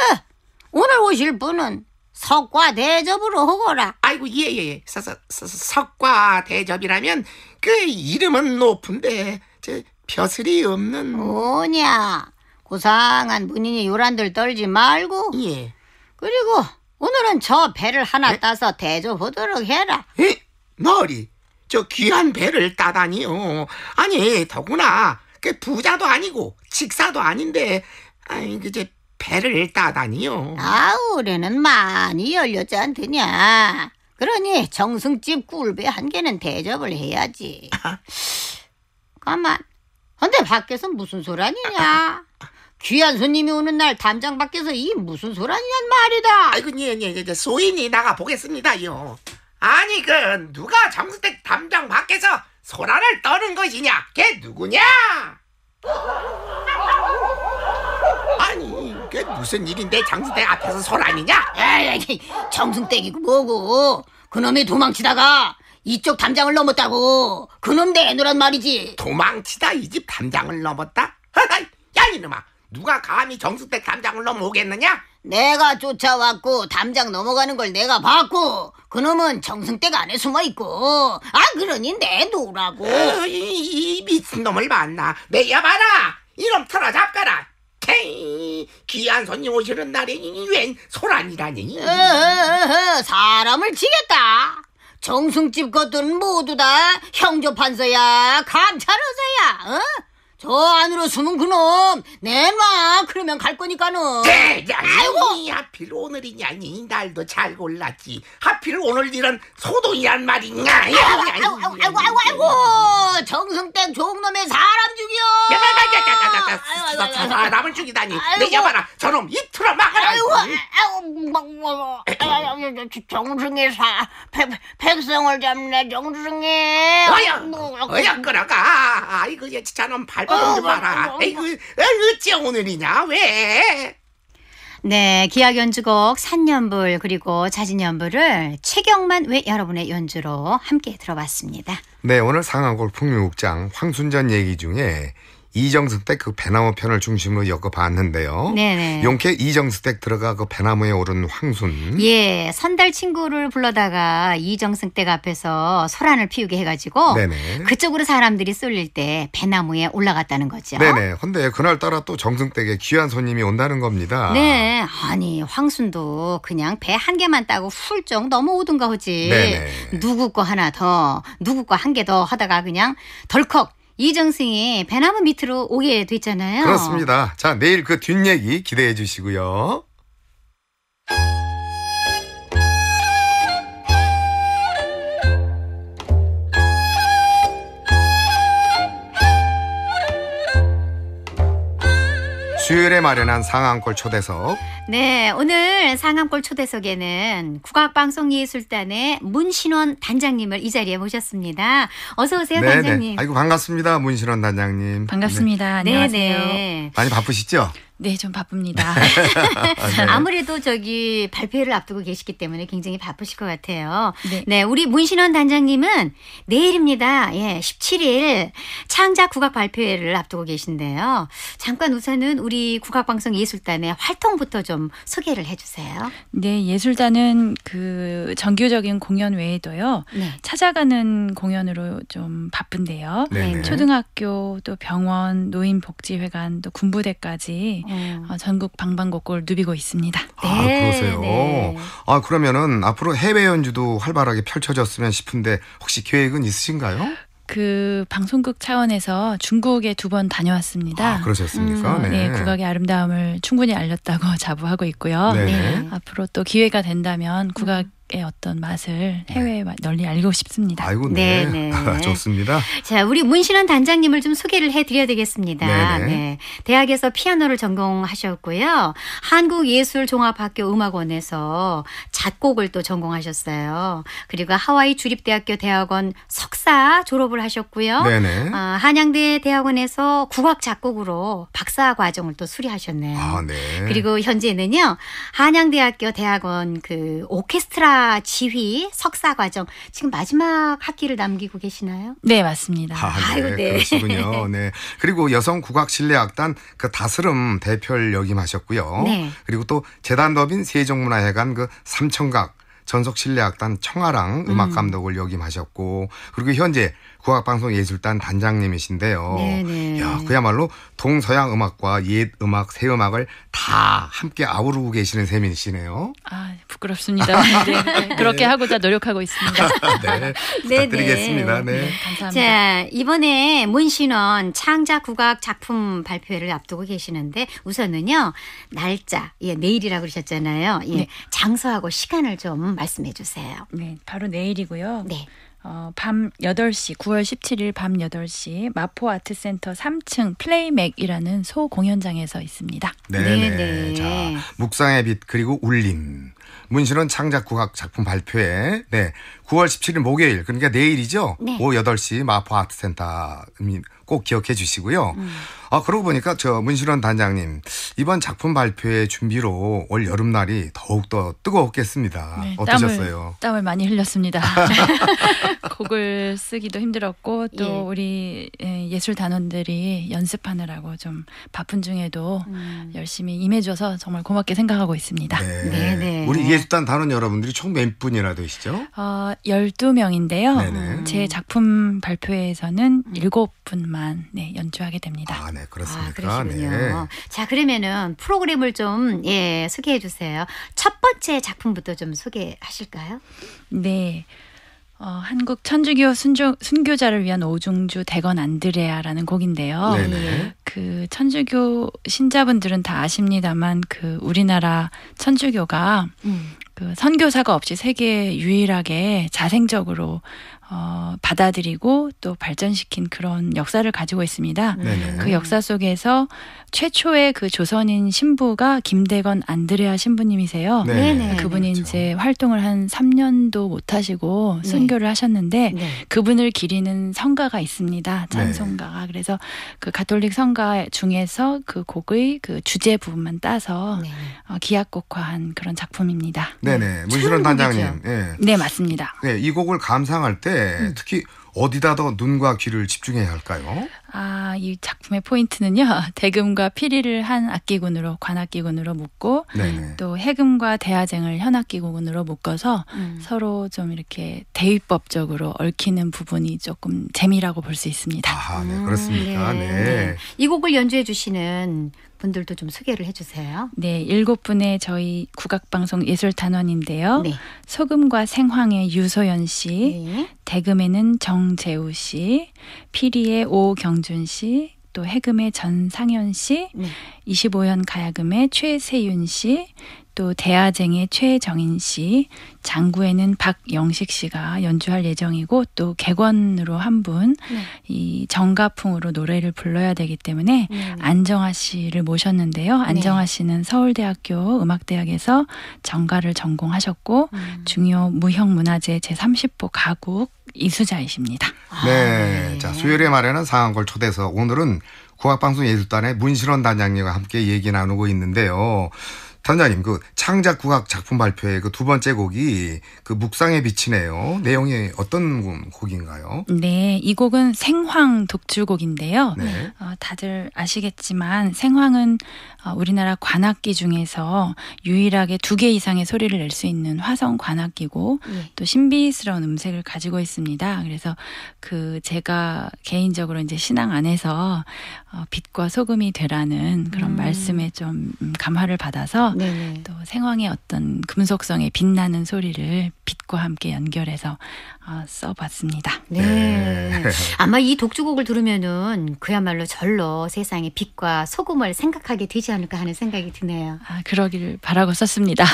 오늘 오실 분은 석과 대접으로 하거라. 아이고 예예 예. 예, 예. 서, 서, 석과 대접이라면 그 이름은 높은데 저 벼슬이 없는 뭐냐 고상한 분인이 요란들 떨지 말고 예 그리고 오늘은 저 배를 하나 에? 네? 따서 대접하도록 해라. 에? 너리 저 귀한 배를 따다니요. 아니 더구나 그 부자도 아니고 직사도 아닌데 아이 그제 배를 따다니요. 아우래는 많이 열렸지 않더냐. 그러니 정승집 꿀배 한 개는 대접을 해야지. 아. 가만. 근데 밖에서 무슨 소란이냐? 귀한 손님이 오는 날 담장 밖에서 이 무슨 소란이냔 말이다. 아이고, 예, 예, 예, 예, 소인이 나가 보겠습니다요. 아니, 그 누가 정수댁 담장 밖에서 소란을 떠는 것이냐? 걔 누구냐? 아니, 그게 무슨 일인데 장수대 앞에서 설 아니냐? 에이, 정승댁이고 뭐고. 그놈이 도망치다가 이쪽 담장을 넘었다고. 그놈 내놓란 말이지. 도망치다 이 집 담장을 넘었다? 야 이놈아 누가 감히 정수댁 담장을 넘어오겠느냐? 내가 쫓아왔고 담장 넘어가는 걸 내가 봤고 그놈은 정승댁 안에 숨어있고 아 그러니 내놓으라고 이, 이 미친놈을 만나 내야 봐라 이놈 틀어 잡가라 헤이 귀한 손님 오시는 날에 웬 소란이라니 어허허, 사람을 치겠다. 정승집 것들은 모두 다 형조 판서야 감찰하세요 어? 저 안으로 숨은 그놈 내놔 그러면 갈 거니까는 야, 아이고 하필 오늘이냐 이 날도 잘 골랐지 하필 오늘 일은 소동이란 말이냐 아이고 아이고 아이고 아이고, 아이고, 아이고. 정승댁 종놈의 사람 죽여 사람을 죽이다니 내 잡아라 저놈 입틀어 막아라 아이고 아이고 정승이 사 백, 백성을 잡네 정승이 어여 어여 끌어가 아이고 저놈 발 어, 봐라. 에이구, 어째 오늘이냐, 왜? 네, 기악 연주곡 산연불 그리고 자진연불을 최경만 외 여러분의 연주로 함께 들어봤습니다. 네, 오늘 상암골 풍류국장 황순전 얘기 중에 이정스댁그 배나무 편을 중심으로 엮어봤는데요. 네네. 용케 이정스댁 들어가 그 배나무에 오른 황순. 예, 선달 친구를 불러다가 이정승댁 앞에서 소란을 피우게 해가지고 네네. 그쪽으로 사람들이 쏠릴 때 배나무에 올라갔다는 거죠. 네네. 근데 그날따라 또 정승댁에 귀한 손님이 온다는 겁니다. 네, 아니 황순도 그냥 배 한 개만 따고 훌쩍 넘어오든가 하지. 네네. 누구 거 하나 더, 누구 거 한 개 더 하다가 그냥 덜컥 이정승의 배나무 밑으로 오게 됐잖아요. 그렇습니다. 자, 내일 그 뒷얘기 기대해 주시고요. 마련한 상암골 초대석. 네, 오늘 상암골 초대석에는 국악방송예술단의 문신원 단장님을 이 자리에 모셨습니다. 어서 오세요, 네네. 단장님. 아이고 반갑습니다, 문신원 단장님. 반갑습니다. 네. 네. 안녕하세요. 네네. 많이 바쁘시죠? 네, 좀 바쁩니다. 아, 네. 아무래도 저기 발표회를 앞두고 계시기 때문에 굉장히 바쁘실 것 같아요. 네, 네 우리 문신원 단장님은 내일입니다. 예, 17일 창작 국악 발표회를 앞두고 계신데요. 잠깐 우선은 우리 국악방송 예술단의 활동부터 좀 소개를 해주세요. 네, 예술단은 그 정규적인 공연 외에도요. 네. 찾아가는 공연으로 좀 바쁜데요. 네, 네. 초등학교 또 병원, 노인복지회관 또 군부대까지 어, 전국 방방곡곡을 누비고 있습니다. 아 네, 그러세요. 네. 아 그러면은 앞으로 해외 연주도 활발하게 펼쳐졌으면 싶은데 혹시 계획은 있으신가요? 그 방송국 차원에서 중국에 두 번 다녀왔습니다. 아, 그러셨습니까? 음, 네. 네. 국악의 아름다움을 충분히 알렸다고 자부하고 있고요. 네. 네. 앞으로 또 기회가 된다면 국악 음. 의 어떤 맛을 해외에 네. 널리 알리고 싶습니다. 아이고, 네. 네, 네. 네. 아, 좋습니다. 자, 우리 문신원 단장님을 좀 소개를 해드려야 되겠습니다. 네, 네. 네 대학에서 피아노를 전공하셨고요. 한국예술종합학교 음악원에서 작곡을 또 전공하셨어요. 그리고 하와이 주립대학교 대학원 석사 졸업을 하셨고요. 네네. 아, 한양대 대학원에서 국악 작곡으로 박사 과정을 또 수리하셨네요. 아, 네. 그리고 현재는요, 한양대학교 대학원 그 오케스트라 지휘 석사 과정 지금 마지막 학기를 남기고 계시나요? 네 맞습니다. 아, 네, 아유, 네. 그러시군요. 네 그리고 여성 국악 실내악단 그 다스름 대표를 역임하셨고요. 네. 그리고 또 재단법인 세종문화회관 그 삼청각 전속 실내악단 청아랑 음악 음. 감독을 역임하셨고 그리고 현재 국악방송예술단 단장님이신데요. 네네. 네. 야, 그야말로 동서양 음악과 옛 음악, 새 음악을 다 함께 아우르고 계시는 셈이시네요. 아, 부끄럽습니다. 네, 네. 네, 그렇게 하고자 노력하고 있습니다. 네, 부탁드리겠습니다. 네. 네. 감사합니다. 자, 이번에 문신원 창작 국악 작품 발표회를 앞두고 계시는데 우선은요. 날짜, 예, 내일이라고 그러셨잖아요. 예, 장소하고 시간을 좀 말씀해 주세요. 네, 바로 내일이고요. 네. 어, 밤 8시, 9월 17일 밤 8시 마포 아트센터 3층 플레이맥이라는 소 공연장에서 있습니다. 네, 네. 네네. 자, 묵상의 빛 그리고 울림. 문신은 창작국악 작품 발표에 네 9월 17일 목요일 그러니까 내일이죠. 네. 오후 8시 마포 아트센터 음, 꼭 기억해 주시고요. 음. 아 그러고 보니까 저 문신원 단장님 이번 작품 발표의 준비로 올 여름 날이 더욱 더 뜨거웠겠습니다. 네, 어떠셨어요? 땀을, 땀을, 많이 흘렸습니다. 곡을 쓰기도 힘들었고 또 예. 우리 예, 예술 단원들이 연습하느라고 좀 바쁜 중에도 음. 열심히 임해줘서 정말 고맙게 생각하고 있습니다. 네, 네. 네. 우리 예술단 단원 여러분들이 총 몇 분이나 되시죠? 어, 열두 명인데요제 작품 발표회에서는 음. 일곱 분만 네, 연주하게 됩니다. 아, 네, 아, 그렇습니까? 아, 네. 자, 그러면은 프로그램을 좀 예, 소개해 주세요. 첫 번째 작품부터 좀 소개하실까요? 네. 어, 한국 천주교 순조, 순교자를 위한 오중주 대건 안드레아라는 곡인데요. 네네. 그 천주교 신자분들은 다 아십니다만 그 우리나라 천주교가 음. 그 선교사가 없이 세계 유일하게 자생적으로 어, 받아들이고 또 발전시킨 그런 역사를 가지고 있습니다. 네네. 그 역사 속에서 최초의 그 조선인 신부가 김대건 안드레아 신부님이세요. 네네. 그분이 그렇 이제 활동을 한 3년도 못 하시고 순교를 네. 하셨는데 네. 그분을 기리는 성가가 있습니다. 네. 찬송가가. 그래서 그 가톨릭 성가 중에서 그 곡의 그 주제 부분만 따서 네. 어, 기악곡화한 그런 작품입니다. 네네. 음. 문수련 단장님. 네. 네, 맞습니다. 네, 이 곡을 감상할 때 특히 어디다 더 눈과 귀를 집중해야 할까요? 아, 이 작품의 포인트는요. 대금과 피리를 한 악기군으로 관악기군으로 묶고 네네. 또 해금과 대하쟁을 현악기군으로 묶어서 음. 서로 좀 이렇게 대위법적으로 얽히는 부분이 조금 재미라고 볼 수 있습니다. 아, 네, 음, 그렇습니까? 음, 네. 네. 네. 이 곡을 연주해 주시는 분들도 좀 소개를 해주세요. 네, 일곱 분의 저희 국악방송 예술단원인데요. 네. 소금과 생황의 유소연 씨, 네. 대금에는 정재우 씨, 피리의 오경 박영준 씨, 또 해금의 전상현 씨, 네. 25연 가야금의 최세윤 씨, 또 대아쟁의 최정인 씨, 장구에는 박영식 씨가 연주할 예정이고 또 객원으로 한 분이 네. 정가풍으로 노래를 불러야 되기 때문에 네. 안정화 씨를 모셨는데요. 안정화 네. 씨는 서울대학교 음악대학에서 정가를 전공하셨고 음. 중요 무형문화재 제3 0보 가곡 이수자이십니다. 네. 아, 네. 자, 수요일에 마련한 상한골 초대서 오늘은 국악방송예술단의 문신원 단장님과 함께 얘기 나누고 있는데요. 단장님 그 창작국악 작품 발표회 그두 번째 곡이 그묵상에비치네요 내용이 어떤 음, 곡인가요? 네, 이 곡은 생황 독주곡인데요. 네. 어, 다들 아시겠지만 생황은 어, 우리나라 관악기 중에서 유일하게 두 개 이상의 소리를 낼 수 있는 화성 관악기고 네. 또 신비스러운 음색을 가지고 있습니다. 그래서 그 제가 개인적으로 이제 신앙 안에서 어, 빛과 소금이 되라는 그런 음. 말씀에 좀 음, 감화를 받아서 네네. 또 생황의 어떤 금속성의 빛나는 소리를 빛과 함께 연결해서 어, 써봤습니다. 네. 네. 아마 이 독주곡을 들으면은 그야말로 절로 세상의 빛과 소금을 생각하게 되지 않을까 하는 생각이 드네요. 아, 그러길 바라고 썼습니다.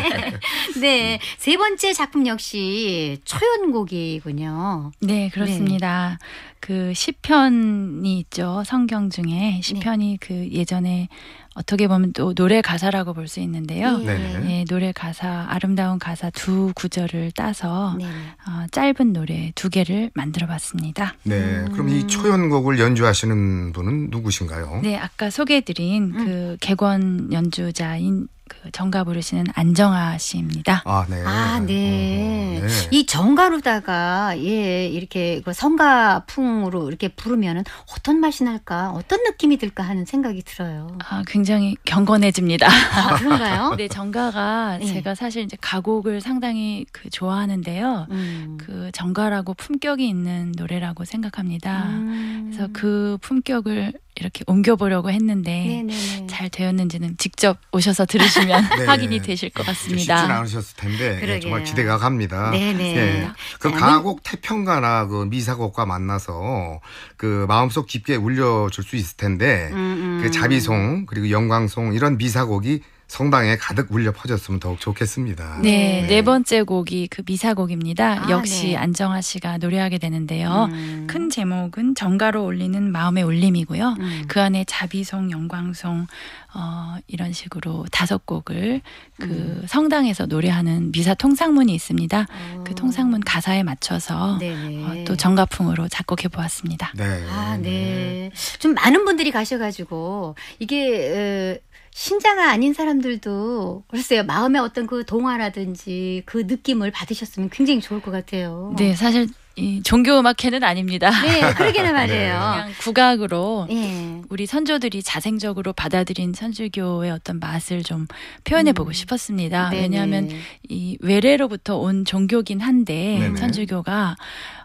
네. 세 번째 작품 역시 초연곡이군요. 네, 그렇습니다. 네. 그 시편이 있죠. 성경 중에 시편이 네. 그 예전에 어떻게 보면 또 노래 가사라고 볼 수 있는데요. 음. 네. 예. 네, 노래 가사 아름다운 가사 두 구절을 따서 네. 어, 짧은 노래 두 개를 만들어봤습니다. 네, 음. 그럼 이 초연곡을 연주하시는 분은 누구신가요? 네, 아까 소개해드린 음. 그 객원 연주자인 그 정가 부르시는 안정아 씨입니다. 아, 네. 아, 네. 음, 음, 음, 네. 이 정가로다가 예, 이렇게 그 성가풍으로 이렇게 부르면은 어떤 맛이 날까? 어떤 느낌이 들까 하는 생각이 들어요. 아, 굉장히 경건해집니다. 아, 그런가요? 네, 정가가 네. 제가 사실 이제 가곡을 상당히 그 좋아하는데요. 음. 그 정가라고 품격이 있는 노래라고 생각합니다. 음. 그래서 그 품격을 이렇게 옮겨보려고 했는데 네네네. 잘 되었는지는 직접 오셔서 들으시면 네. 확인이 되실 것 같습니다. 쉽진 않으셨을 텐데 예, 정말 기대가 갑니다. 네네. 예. 그 가곡 태평가나 그 미사곡과 만나서 그 마음속 깊게 울려줄 수 있을 텐데 음, 음. 그 자비송 그리고 영광송 이런 미사곡이 성당에 가득 울려 퍼졌으면 더욱 좋겠습니다. 네, 네, 네 번째 곡이 그 미사곡입니다. 아, 역시 네. 안정아 씨가 노래하게 되는데요. 음. 큰 제목은 정가로 올리는 마음의 울림이고요. 음. 그 안에 자비송, 영광송 어, 이런 식으로 다섯 곡을 그 음. 성당에서 노래하는 미사 통상문이 있습니다. 오. 어. 그 통상문 가사에 맞춰서 네, 네. 어, 또 정가풍으로 작곡해 보았습니다. 네. 아, 네. 좀 많은 분들이 가셔가지고 이게 에, 신자가 아닌 사람들도 글쎄요 마음의 어떤 그 동화라든지 그 느낌을 받으셨으면 굉장히 좋을 것 같아요. 네, 사실 이 종교 음악회는 아닙니다. 네, 그러게나 네, 말이에요. 그냥 국악으로 네. 우리 선조들이 자생적으로 받아들인 선주교의 어떤 맛을 좀 표현해 보고 음. 싶었습니다. 네네. 왜냐하면 이 외래로부터 온 종교긴 한데 네네. 선주교가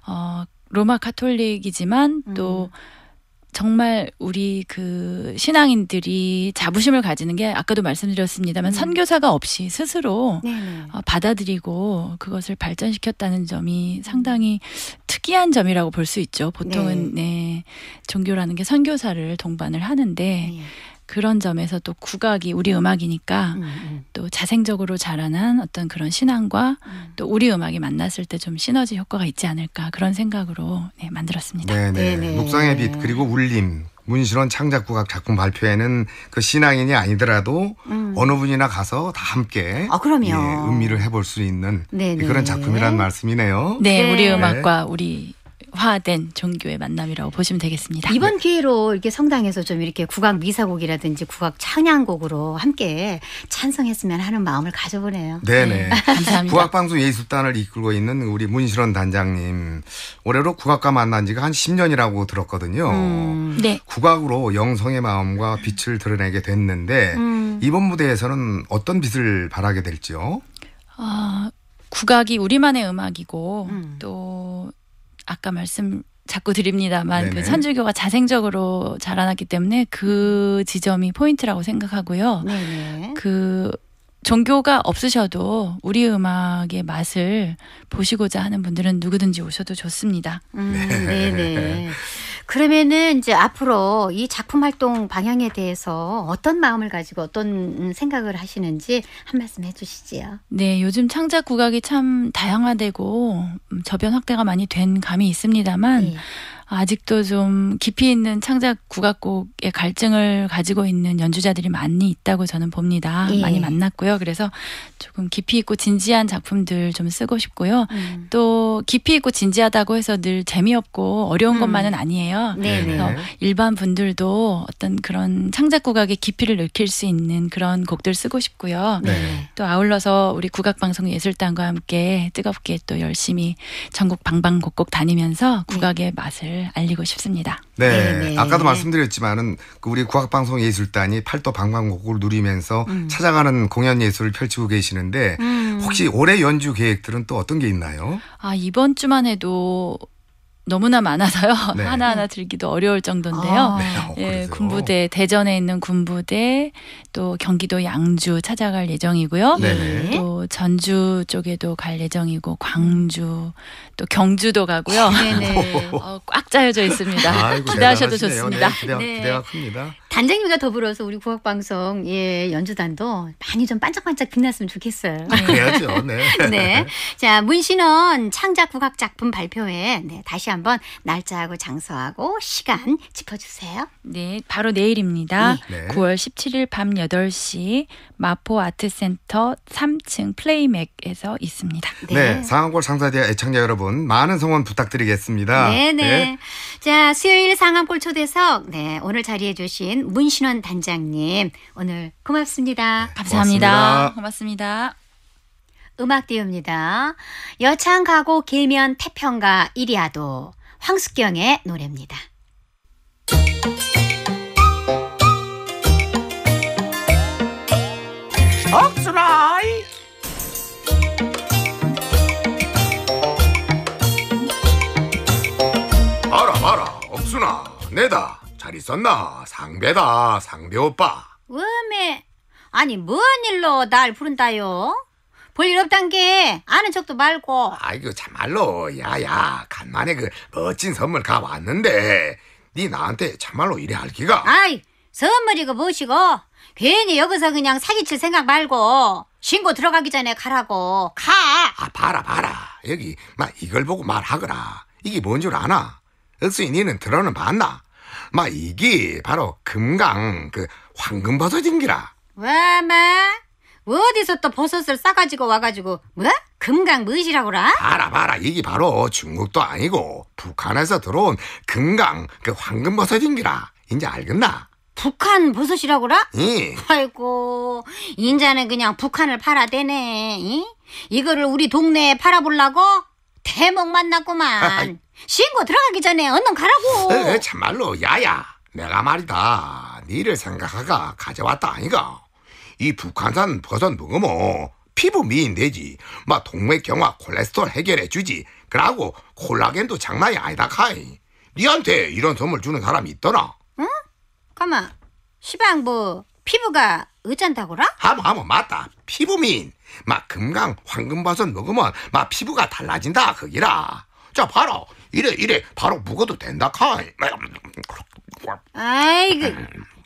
어, 로마 카톨릭이지만 또 음. 정말 우리 그 신앙인들이 자부심을 가지는 게 아까도 말씀드렸습니다만 음. 선교사가 없이 스스로 네, 네. 어, 받아들이고 그것을 발전시켰다는 점이 음. 상당히 특이한 점이라고 볼 수 있죠. 보통은 네. 네. 종교라는 게 선교사를 동반을 하는데 네. 그런 점에서 또 국악이 우리 음악이니까 음, 음. 또 자생적으로 자라난 어떤 그런 신앙과 음. 또 우리 음악이 만났을 때 좀 시너지 효과가 있지 않을까 그런 생각으로 네, 만들었습니다. 네네. 네네. 네. 묵상의 빛 그리고 울림 문신원 창작국악 작품 발표회는 그 신앙인이 아니더라도 음. 어느 분이나 가서 다 함께 아, 그럼요. 예, 음미를 해볼 수 있는 네네. 예, 그런 네. 작품이란 말씀이네요. 네, 네. 우리 음악과 우리 화된 종교의 만남이라고 보시면 되겠습니다. 이번 기회로 이렇게 성당에서 좀 이렇게 국악 미사곡이라든지 국악 찬양곡으로 함께 찬성했으면 하는 마음을 가져보네요. 네네. 네. 네. 네. 감사합니다. 국악방송 예술단을 이끌고 있는 우리 문실원 단장님 올해로 국악과 만난 지가 한 10년이라고 들었거든요. 음, 네. 국악으로 영성의 마음과 빛을 드러내게 됐는데 음. 이번 무대에서는 어떤 빛을 발하게 될지요? 어, 국악이 우리만의 음악이고 음. 또 아까 말씀 자꾸 드립니다만 그 네네. 그 천주교가 자생적으로 자라났기 때문에 그 지점이 포인트라고 생각하고요. 네네. 그 종교가 없으셔도 우리 음악의 맛을 보시고자 하는 분들은 누구든지 오셔도 좋습니다. 음, 네. 네 그러면은 이제 앞으로 이 작품 활동 방향에 대해서 어떤 마음을 가지고 어떤 생각을 하시는지 한 말씀 해주시지요. 네, 요즘 창작 국악이 참 다양화되고 음, 저변 확대가 많이 된 감이 있습니다만. 네. 아직도 좀 깊이 있는 창작 국악곡의 갈증을 가지고 있는 연주자들이 많이 있다고 저는 봅니다. 예. 많이 만났고요. 그래서 조금 깊이 있고 진지한 작품들 좀 쓰고 싶고요. 음. 또 깊이 있고 진지하다고 해서 늘 재미없고 어려운 음. 것만은 아니에요. 네네. 네. 그래서 일반 분들도 어떤 그런 창작 국악의 깊이를 느낄 수 있는 그런 곡들 쓰고 싶고요. 네또 아울러서 우리 국악방송 예술단과 함께 뜨겁게 또 열심히 전국 방방곡곡 다니면서 국악의 네. 맛을 것을 알리고 싶습니다. 네, 네네. 아까도 말씀드렸지만은 그 우리 국악방송 예술단이 팔도 방광곡곡을 누리면서 음. 찾아가는 공연 예술을 펼치고 계시는데 음. 혹시 올해 연주 계획들은 또 어떤 게 있나요? 아 이번 주만 해도 너무나 많아서요. 네. 하나하나 들기도 어려울 정도인데요. 아. 네, 어, 예, 군부대 대전에 있는 군부대 또 경기도 양주 찾아갈 예정이고요. 네. 또 전주 쪽에도 갈 예정이고 광주 또 경주도 가고요. 네네. 아, 어, 꽉 짜여져 있습니다. 아이고, 기대하셔도 대단하시네요. 네, 좋습니다. 기대, 기대가 네. 큽니다. 단장님과 더불어서 우리 국악방송 예 연주단도 많이 좀 반짝반짝 빛났으면 좋겠어요. 아, 그래야죠. 네. 네. 네. 자 문신원 창작 국악 작품 발표회 네, 다시 한번 날짜하고 장소하고 시간 짚어주세요. 네, 바로 내일입니다. 네. 9월 17일 밤 8시 마포 아트센터 3층 플레이맥에서 있습니다. 네, 네 상암골 상사대 애청자 여러분 많은 성원 부탁드리겠습니다. 네네. 네. 네. 자 수요일 상암골 초대석 네 오늘 자리해 주신 신 문신원 단장님 오늘 고맙습니다. 네, 감사합니다. 고맙습니다. 고맙습니다. 음악 띄웁니다. 여창 가고 길면 태평가 이리아도 황숙경의 노래입니다. 억수라이 알아 알아 억수나 내다 잘 있었나? 상배다, 상배 오빠. 음에 아니 뭔 일로 날 부른다요? 볼일 없단 게 아는 척도 말고 아이고 그 참말로 야야 간만에 그 멋진 선물 가 왔는데 네 나한테 참말로 이래 할 기가 아이 선물이고 뭐시고 괜히 여기서 그냥 사기칠 생각 말고 신고 들어가기 전에 가라고 가 아 봐라 봐라 여기 막 이걸 보고 말하거라 이게 뭔 줄 아나? 어수이 니는 들어는 봤나? 마 이게 바로 금강 그 황금 버섯인기라. 왜 마. 어디서 또 버섯을 싸가지고 와가지고 뭐? 금강 무엇이라고라? 봐라 봐라 이게 바로 중국도 아니고 북한에서 들어온 금강 그 황금 버섯인기라. 이제 알겠나? 북한 버섯이라고라? 예. 아이고, 인자는 그냥 북한을 팔아대네. 이? 이거를 우리 동네에 팔아보려고 대목 만났구만. 신고 들어가기 전에 얼른 가라고. 에, 참말로 야야 내가 말이다 니를 생각하가 가져왔다 아니가 이 북한산 버섯 먹으면 피부 미인 되지 막 동맥경화 콜레스테롤 해결해 주지 그러고 콜라겐도 장난이 아니다 카이 니한테 이런 선물 주는 사람이 있더라 응? 가만 시방 뭐 피부가 어쩐다고라? 하모 하모 맞다 피부 미인 막 금강 황금버섯 먹으면 막 피부가 달라진다 거기라. 자 바로 이래 이래 바로 묵어도 된다 카이. 아이고.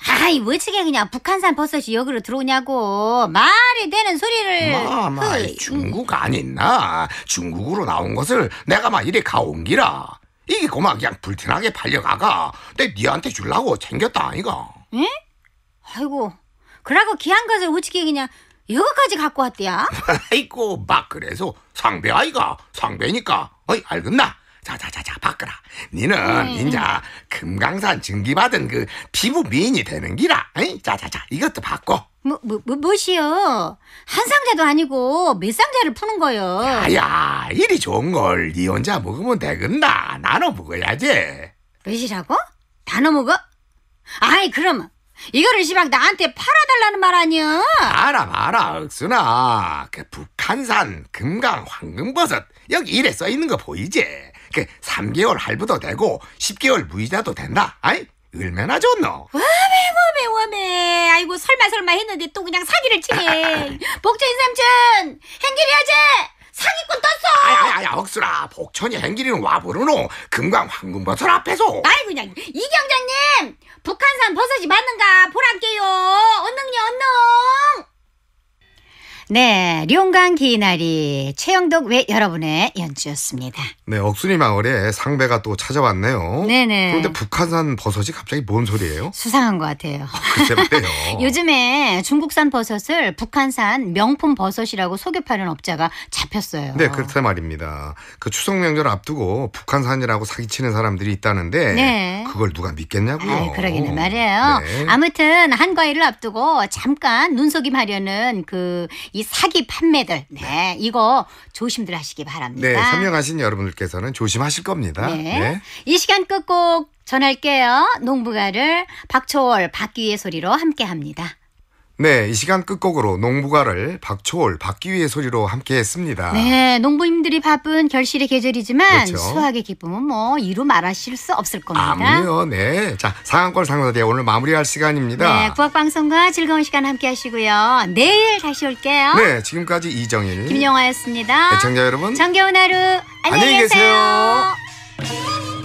아이 왜치게 그냥 북한산 버섯이 여기로 들어오냐고 말이 되는 소리를 마마 중국 아니나 중국으로 나온 것을 내가 막 이래 가온기라 이게 고마 그냥 불티나게 팔려가가 내 니한테 주려고 챙겼다 아이가 응? 아이고 그러고 귀한 것을 우치게 그냥 여기까지 갖고 왔대야? 아이고 막 그래서 상배 아이가 상배니까 어이 알겠나? 자자자자 바꿔라 니는 네. 음, 인자 음. 금강산 증기받은 그 피부 미인이 되는 기라 자자자 이것도 바꿔 뭐, 뭐, 뭐, 뭐시요한 상자도 아니고 몇 상자를 푸는 거요? 야야, 이 좋은 걸니 혼자 먹으면 되겠나? 나눠 먹어야지. 몇이라고? 나눠 먹어? 아이, 그럼 이거를 시방 나한테 팔아달라는 말아니여 알아 알아 억순아 그 북한산 금강 황금버섯 여기 이래 써있는 거 보이지? 그 3개월 할부도 되고 10개월 무이자도 된다 아이? 얼마나 좋노? 워메 워메 워메 아이고 설마 설마 했는데 또 그냥 사기를 치네 복천인 삼촌 행길이 야제 사기꾼 떴어 아야야야 억수라 복천이 행길이는 와보르노 금강 황금버섯 앞에서 아이 그냥 이경장님 북한산 버섯이 맞는가 보란게요. 언능요 언능. 네, 룡강 기나리 최영덕 외 여러분의 연주였습니다. 네, 억순이 마을에 상배가 또 찾아왔네요. 네네. 그런데 북한산 버섯이 갑자기 뭔 소리예요? 수상한 것 같아요. 아, 글쎄 말요 요즘에 중국산 버섯을 북한산 명품 버섯이라고 속여 파는 업자가 잡혔어요. 네, 그렇다 말입니다. 그 추석 명절 앞두고 북한산이라고 사기치는 사람들이 있다는데 네. 그걸 누가 믿겠냐고요. 아 그러기는 말이에요. 네. 아무튼 한 과일을 앞두고 잠깐 눈속임하려는 그이 사기 판매들 네, 네. 이거 조심들 하시기 바랍니다. 네, 참여하신 여러분들께서는 조심하실 겁니다. 네. 네. 이 시간 끝곡 전할게요. 농부가를 박초월 박기의 소리로 함께합니다. 네, 이 시간 끝곡으로 농부가를 박초월, 박기위의 소리로 함께 했습니다. 네, 농부님들이 바쁜 결실의 계절이지만 그렇죠. 수확의 기쁨은 뭐 이루 말하실 수 없을 겁니다. 아무요, 네. 자, 상한골 상사대 오늘 마무리할 시간입니다. 네, 국악방송과 즐거운 시간 함께 하시고요. 내일 다시 올게요. 네, 지금까지 이정일, 김영화였습니다. 애청자 여러분, 정겨운 하루 안녕히, 안녕히 계세요. 계세요.